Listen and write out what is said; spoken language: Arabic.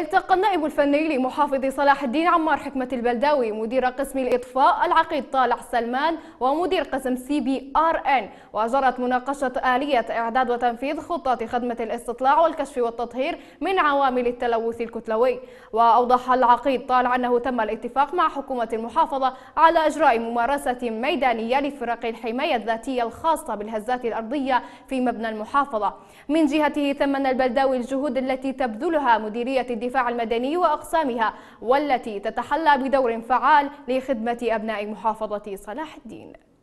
التقى النائب الفني لمحافظ صلاح الدين عمار حكمة البلداوي مدير قسم الإطفاء العقيد طالع سلمان ومدير قسم سي بي آر إن وجرت مناقشة آلية إعداد وتنفيذ خطة خدمة الاستطلاع والكشف والتطهير من عوامل التلوث الكتلوي وأوضح العقيد طالع أنه تم الاتفاق مع حكومة المحافظة على إجراء ممارسة ميدانية لفرق الحماية الذاتية الخاصة بالهزات الأرضية في مبنى المحافظة من جهته ثمن البلداوي الجهود التي تبذلها مديرية الدفاع المدني وأقسامها والتي تتحلى بدور فعال لخدمة أبناء محافظة صلاح الدين